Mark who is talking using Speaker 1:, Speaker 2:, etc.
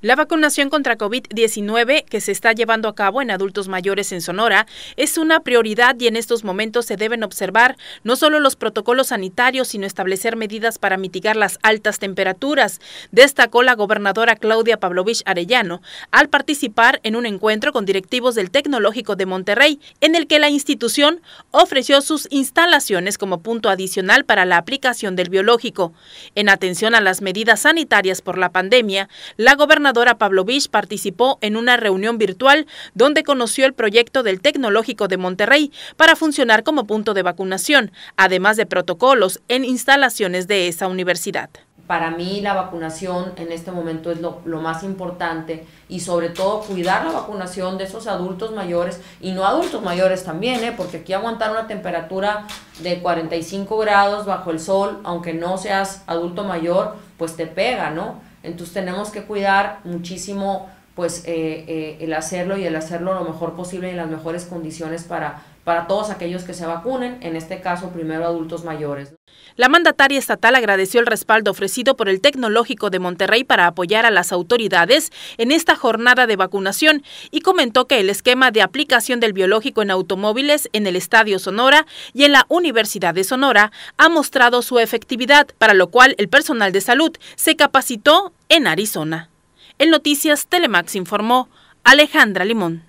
Speaker 1: La vacunación contra COVID-19 que se está llevando a cabo en adultos mayores en Sonora es una prioridad y en estos momentos se deben observar no solo los protocolos sanitarios, sino establecer medidas para mitigar las altas temperaturas, destacó la gobernadora Claudia Pavlovich Arellano al participar en un encuentro con directivos del Tecnológico de Monterrey, en el que la institución ofreció sus instalaciones como punto adicional para la aplicación del biológico. En atención a las medidas sanitarias por la pandemia, la gobernadora Pablo Pavlovich participó en una reunión virtual donde conoció el proyecto del Tecnológico de Monterrey para funcionar como punto de vacunación, además de protocolos en instalaciones de esa universidad. Para mí
Speaker 2: la vacunación en este momento es lo, más importante y sobre todo cuidar la vacunación de esos adultos mayores y no adultos mayores también, ¿eh? porque aquí aguantar una temperatura de 45 grados bajo el sol, aunque no seas adulto mayor, pues te pega, ¿no? Entonces tenemos que cuidar muchísimo pues eh, eh, el hacerlo y el hacerlo lo mejor posible en las mejores
Speaker 1: condiciones para, para todos aquellos que se vacunen, en este caso primero adultos mayores. La mandataria estatal agradeció el respaldo ofrecido por el Tecnológico de Monterrey para apoyar a las autoridades en esta jornada de vacunación y comentó que el esquema de aplicación del biológico en automóviles en el Estadio Sonora y en la Universidad de Sonora ha mostrado su efectividad, para lo cual el personal de salud se capacitó en Arizona. En Noticias Telemax informó Alejandra Limón.